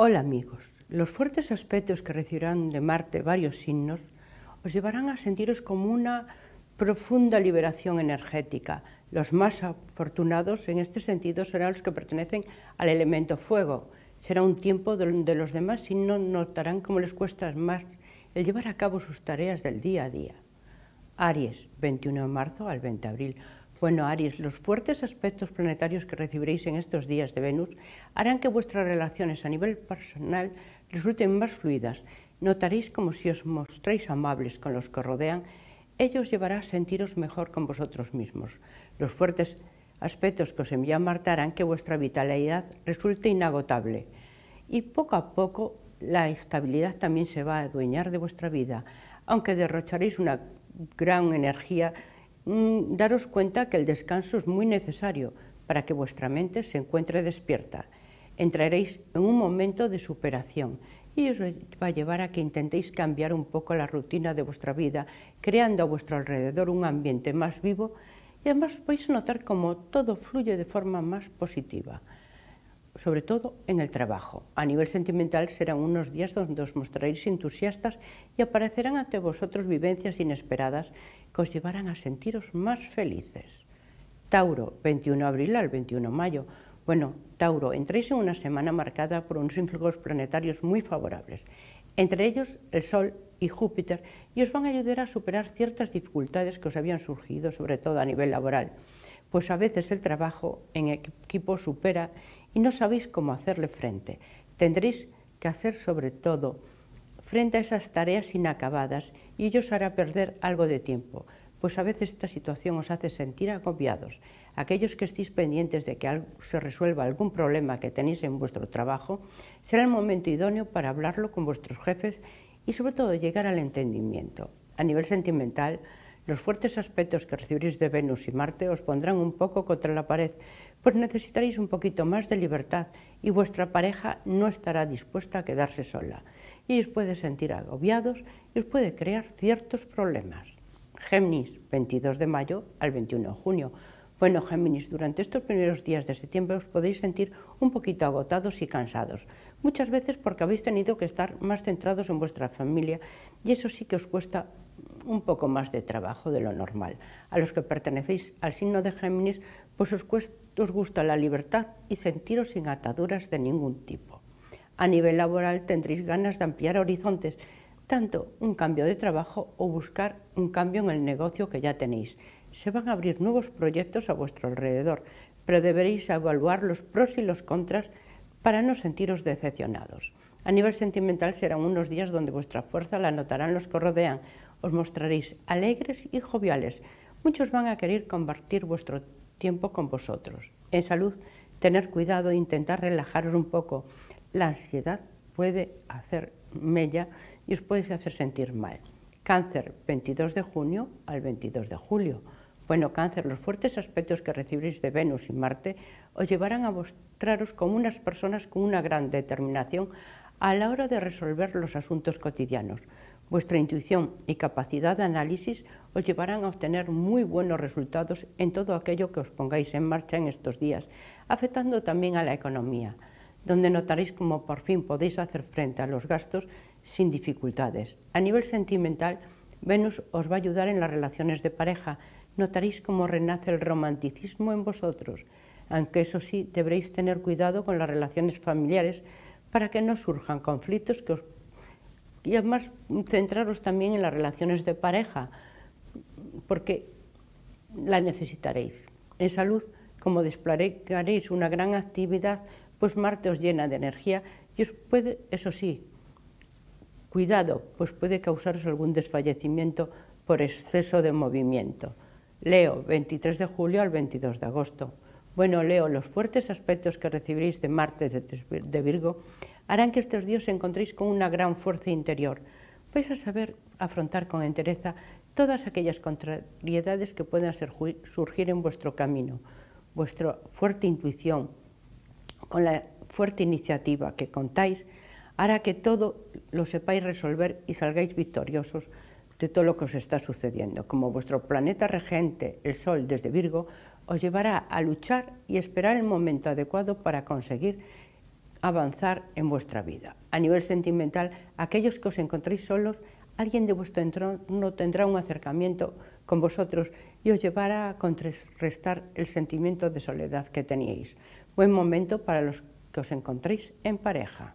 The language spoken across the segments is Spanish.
Hola amigos, los fuertes aspectos que recibirán de Marte varios signos os llevarán a sentiros como una profunda liberación energética. Los más afortunados en este sentido serán los que pertenecen al elemento fuego. Será un tiempo donde los demás signos notarán cómo les cuesta más el llevar a cabo sus tareas del día a día. Aries, 21 de marzo al 20 de abril. Bueno, Aries, los fuertes aspectos planetarios que recibiréis en estos días de Venus harán que vuestras relaciones a nivel personal resulten más fluidas. Notaréis como si os mostráis amables con los que rodean, ello os llevará a sentiros mejor con vosotros mismos. Los fuertes aspectos que os envía Marta harán que vuestra vitalidad resulte inagotable y poco a poco la estabilidad también se va a adueñar de vuestra vida, aunque derrocharéis una gran energía Mm, daros cuenta que el descanso es muy necesario para que vuestra mente se encuentre despierta. Entraréis en un momento de superación y os va a llevar a que intentéis cambiar un poco la rutina de vuestra vida, creando a vuestro alrededor un ambiente más vivo y además vais a notar cómo todo fluye de forma más positiva sobre todo en el trabajo. A nivel sentimental serán unos días donde os mostraréis entusiastas y aparecerán ante vosotros vivencias inesperadas que os llevarán a sentiros más felices. Tauro, 21 de abril al 21 de mayo. Bueno, Tauro, entréis en una semana marcada por unos influjos planetarios muy favorables, entre ellos el Sol y Júpiter, y os van a ayudar a superar ciertas dificultades que os habían surgido, sobre todo a nivel laboral, pues a veces el trabajo en equipo supera y no sabéis cómo hacerle frente. Tendréis que hacer sobre todo frente a esas tareas inacabadas y ello os hará perder algo de tiempo, pues a veces esta situación os hace sentir agobiados. Aquellos que estéis pendientes de que se resuelva algún problema que tenéis en vuestro trabajo, será el momento idóneo para hablarlo con vuestros jefes y sobre todo llegar al entendimiento. A nivel sentimental, los fuertes aspectos que recibiréis de Venus y Marte os pondrán un poco contra la pared, pues necesitaréis un poquito más de libertad y vuestra pareja no estará dispuesta a quedarse sola y os puede sentir agobiados y os puede crear ciertos problemas. Géminis, 22 de mayo al 21 de junio. Bueno, Géminis, durante estos primeros días de septiembre os podéis sentir un poquito agotados y cansados, muchas veces porque habéis tenido que estar más centrados en vuestra familia y eso sí que os cuesta un poco más de trabajo de lo normal. A los que pertenecéis al signo de Géminis, pues os, gusta la libertad y sentiros sin ataduras de ningún tipo. A nivel laboral tendréis ganas de ampliar horizontes, tanto un cambio de trabajo o buscar un cambio en el negocio que ya tenéis. Se van a abrir nuevos proyectos a vuestro alrededor, pero deberéis evaluar los pros y los contras para no sentiros decepcionados. A nivel sentimental serán unos días donde vuestra fuerza la notarán los que rodean, os mostraréis alegres y joviales. Muchos van a querer compartir vuestro tiempo con vosotros. En salud, tener cuidado e intentar relajaros un poco. La ansiedad puede hacer mella y os puede hacer sentir mal. Cáncer, 22 de junio al 22 de julio. Bueno, cáncer, los fuertes aspectos que recibiréis de Venus y Marte os llevarán a mostraros como unas personas con una gran determinación a la hora de resolver los asuntos cotidianos. Vuestra intuición y capacidad de análisis os llevarán a obtener muy buenos resultados en todo aquello que os pongáis en marcha en estos días, afectando también a la economía, donde notaréis cómo por fin podéis hacer frente a los gastos sin dificultades. A nivel sentimental, Venus os va a ayudar en las relaciones de pareja. Notaréis cómo renace el romanticismo en vosotros, aunque eso sí, deberéis tener cuidado con las relaciones familiares para que no surjan conflictos que os y además centraros también en las relaciones de pareja, porque la necesitaréis. En salud, como desplegaréis una gran actividad, pues Marte os llena de energía y os puede, eso sí, cuidado, pues puede causaros algún desfallecimiento por exceso de movimiento. Leo, 23 de julio al 22 de agosto. Bueno, Leo, los fuertes aspectos que recibiréis de Marte de Virgo harán que estos días encontréis con una gran fuerza interior. Vais a saber afrontar con entereza todas aquellas contrariedades que puedan surgir en vuestro camino. Vuestra fuerte intuición, con la fuerte iniciativa que contáis, hará que todo lo sepáis resolver y salgáis victoriosos de todo lo que os está sucediendo. Como vuestro planeta regente, el Sol, desde Virgo, os llevará a luchar y esperar el momento adecuado para conseguir avanzar en vuestra vida. A nivel sentimental, aquellos que os encontréis solos, alguien de vuestro entorno tendrá un acercamiento con vosotros y os llevará a contrarrestar el sentimiento de soledad que teníais. Buen momento para los que os encontréis en pareja.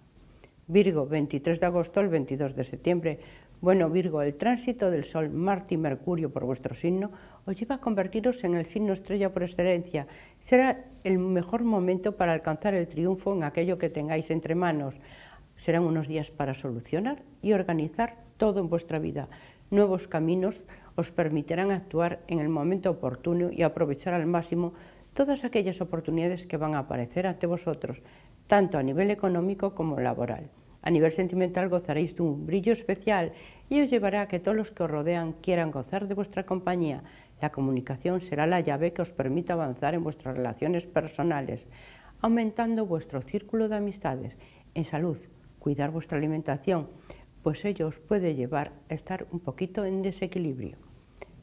Virgo, 23 de agosto al 22 de septiembre, bueno, Virgo, el tránsito del Sol, Marte y Mercurio por vuestro signo os lleva a convertiros en el signo estrella por excelencia. Será el mejor momento para alcanzar el triunfo en aquello que tengáis entre manos. Serán unos días para solucionar y organizar todo en vuestra vida. Nuevos caminos os permitirán actuar en el momento oportuno y aprovechar al máximo todas aquellas oportunidades que van a aparecer ante vosotros, tanto a nivel económico como laboral. A nivel sentimental gozaréis de un brillo especial y e os llevará a que todos los que os rodean quieran gozar de vuestra compañía. La comunicación será la llave que os permita avanzar en vuestras relaciones personales, aumentando vuestro círculo de amistades. En salud, cuidar vuestra alimentación, pues ello os puede llevar a estar un poquito en desequilibrio.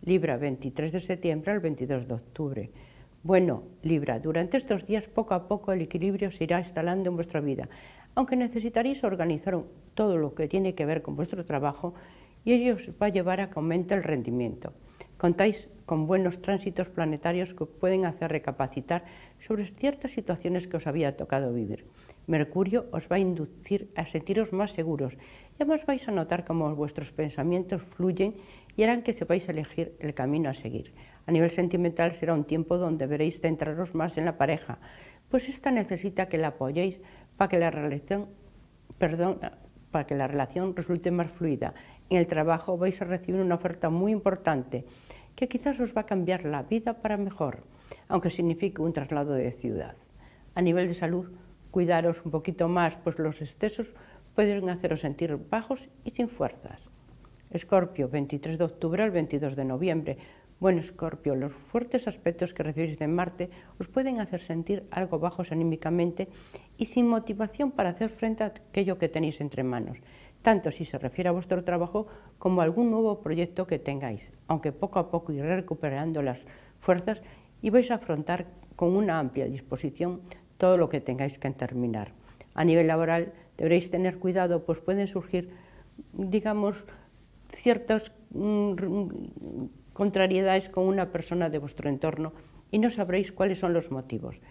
Libra 23 de septiembre al 22 de octubre. Bueno, Libra, durante estos días poco a poco el equilibrio se irá instalando en vuestra vida, aunque necesitaréis organizar todo lo que tiene que ver con vuestro trabajo y ello os va a llevar a que aumente el rendimiento. Contáis con buenos tránsitos planetarios que pueden hacer recapacitar sobre ciertas situaciones que os había tocado vivir. Mercurio os va a inducir a sentiros más seguros y además vais a notar cómo vuestros pensamientos fluyen y harán que sepáis elegir el camino a seguir. A nivel sentimental será un tiempo donde veréis centraros más en la pareja, pues esta necesita que la apoyéis para que la relación, perdón, para que la relación resulte más fluida. En el trabajo vais a recibir una oferta muy importante que quizás os va a cambiar la vida para mejor, aunque signifique un traslado de ciudad. A nivel de salud, cuidaros un poquito más, pues los excesos pueden haceros sentir bajos y sin fuerzas. Escorpio, 23 de octubre al 22 de noviembre. Bueno, Escorpio, los fuertes aspectos que recibís de Marte os pueden hacer sentir algo bajos anímicamente y sin motivación para hacer frente a aquello que tenéis entre manos, tanto si se refiere a vuestro trabajo como a algún nuevo proyecto que tengáis, aunque poco a poco ir recuperando las fuerzas y vais a afrontar con una amplia disposición todo lo que tengáis que terminar. A nivel laboral deberéis tener cuidado, pues pueden surgir, digamos, ciertas mm, contrariedades con una persona de vuestro entorno y no sabréis cuáles son los motivos.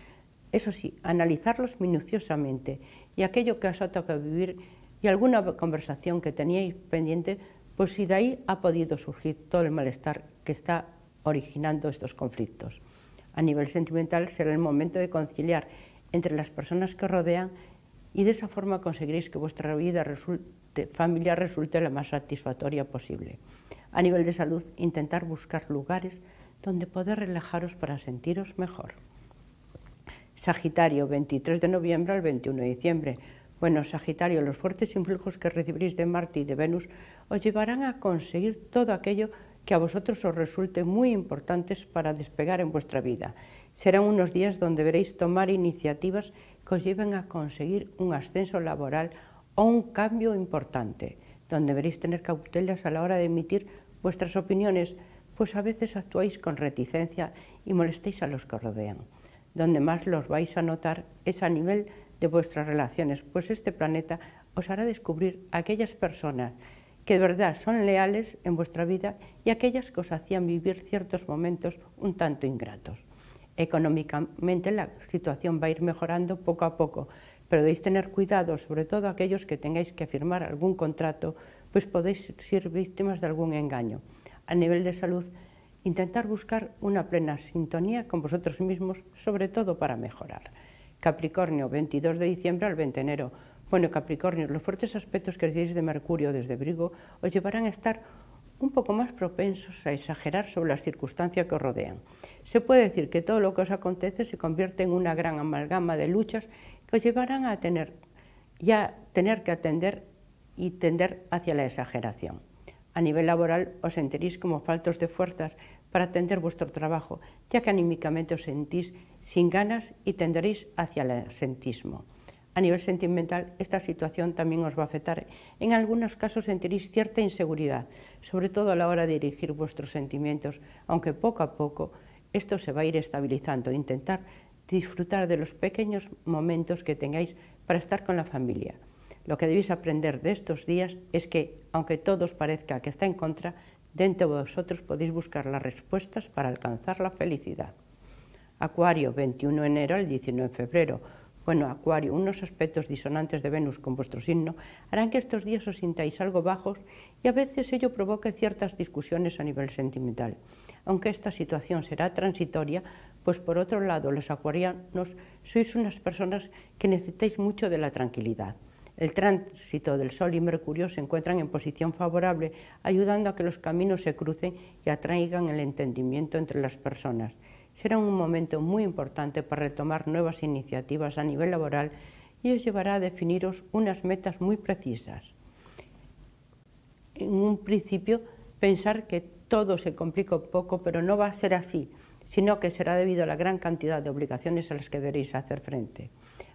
Eso sí, analizarlos minuciosamente y aquello que os ha tocado vivir y alguna conversación que teníais pendiente, pues si de ahí ha podido surgir todo el malestar que está originando estos conflictos. A nivel sentimental será el momento de conciliar entre las personas que rodean y de esa forma conseguiréis que vuestra vida resulte, familiar resulte la más satisfactoria posible. A nivel de salud, intentar buscar lugares donde poder relajaros para sentiros mejor. Sagitario, 23 de noviembre al 21 de diciembre. Bueno, Sagitario, los fuertes influjos que recibiréis de Marte y de Venus os llevarán a conseguir todo aquello que a vosotros os resulten muy importantes para despegar en vuestra vida. Serán unos días donde veréis tomar iniciativas que os lleven a conseguir un ascenso laboral o un cambio importante, donde veréis tener cautelas a la hora de emitir vuestras opiniones, pues a veces actuáis con reticencia y molestéis a los que os rodean. Donde más los vais a notar es a nivel de vuestras relaciones, pues este planeta os hará descubrir aquellas personas que de verdad son leales en vuestra vida y aquellas que os hacían vivir ciertos momentos un tanto ingratos. Económicamente la situación va a ir mejorando poco a poco, pero debéis tener cuidado, sobre todo aquellos que tengáis que firmar algún contrato, pues podéis ser víctimas de algún engaño. A nivel de salud, intentar buscar una plena sintonía con vosotros mismos, sobre todo para mejorar. Capricornio, 22 de diciembre al 20 de enero. Bueno, Capricornio, los fuertes aspectos que recibís de Mercurio desde Brigo os llevarán a estar un poco más propensos a exagerar sobre las circunstancias que os rodean. Se puede decir que todo lo que os acontece se convierte en una gran amalgama de luchas que os llevarán a tener, ya tener que atender y tender hacia la exageración. A nivel laboral os sentiréis como faltos de fuerzas para atender vuestro trabajo, ya que anímicamente os sentís sin ganas y tenderéis hacia el asentismo a nivel sentimental, esta situación también os va a afectar. En algunos casos sentiréis cierta inseguridad, sobre todo a la hora de dirigir vuestros sentimientos, aunque poco a poco esto se va a ir estabilizando. Intentar disfrutar de los pequeños momentos que tengáis para estar con la familia. Lo que debéis aprender de estos días es que, aunque todo os parezca que está en contra, dentro de vosotros podéis buscar las respuestas para alcanzar la felicidad. Acuario, 21 de enero al 19 de febrero bueno, Acuario, unos aspectos disonantes de Venus con vuestro signo harán que estos días os sintáis algo bajos y a veces ello provoque ciertas discusiones a nivel sentimental. Aunque esta situación será transitoria, pues por otro lado los acuarianos sois unas personas que necesitáis mucho de la tranquilidad. El tránsito del Sol y Mercurio se encuentran en posición favorable, ayudando a que los caminos se crucen y atraigan el entendimiento entre las personas será un momento muy importante para retomar nuevas iniciativas a nivel laboral y os llevará a definiros unas metas muy precisas. En un principio, pensar que todo se complica un poco, pero no va a ser así, sino que será debido a la gran cantidad de obligaciones a las que deberéis hacer frente.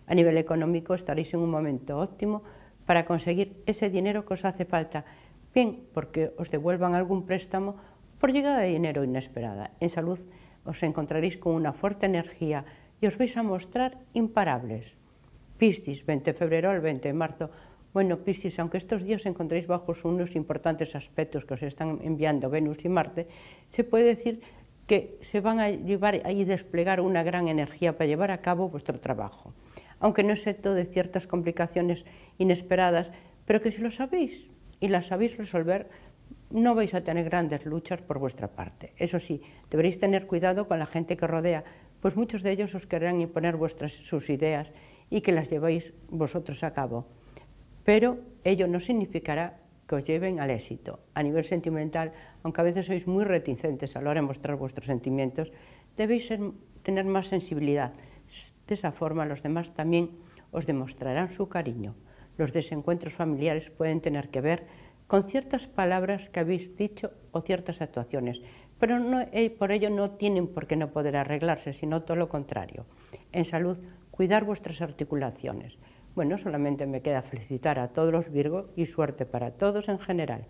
A nivel económico estaréis en un momento óptimo para conseguir ese dinero que os hace falta, bien porque os devuelvan algún préstamo por llegada de dinero inesperada. En salud os encontraréis con una fuerte energía y os vais a mostrar imparables. Piscis, 20 de febrero al 20 de marzo. Bueno, Piscis, aunque estos días os encontréis bajo unos importantes aspectos que os están enviando Venus y Marte, se puede decir que se van a llevar y desplegar una gran energía para llevar a cabo vuestro trabajo. Aunque no excepto de ciertas complicaciones inesperadas, pero que si lo sabéis y las sabéis resolver, no vais a tener grandes luchas por vuestra parte. Eso sí, deberéis tener cuidado con la gente que rodea, pues muchos de ellos os querrán imponer sus ideas y que las lleváis vosotros a cabo. Pero ello no significará que os lleven al éxito. A nivel sentimental, aunque a veces sois muy reticentes a la hora de mostrar vuestros sentimientos, debéis tener más sensibilidad. De esa forma los demás también os demostrarán su cariño. Los desencuentros familiares pueden tener que ver con ciertas palabras que habéis dicho o ciertas actuaciones, pero eh, por ello no tienen por qué no poder arreglarse, sino todo lo contrario. En salud, cuidar vuestras articulaciones. Bueno, solamente me queda felicitar a todos los Virgo y suerte para todos en general.